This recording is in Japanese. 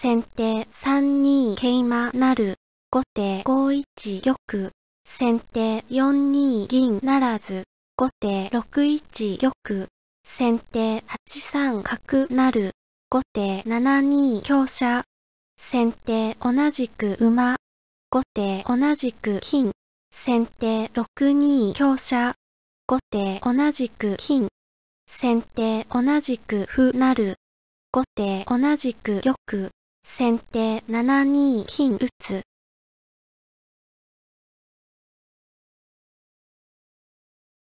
先手3二桂馬なる。後手5一玉。先手4二銀ならず。後手6一玉。先手8三角なる。後手7二香車。先手同じく馬。後手同じく金。先手6二香車。後手同じく金。先手同じく歩なる。後手同じく玉。先手7二金打つ。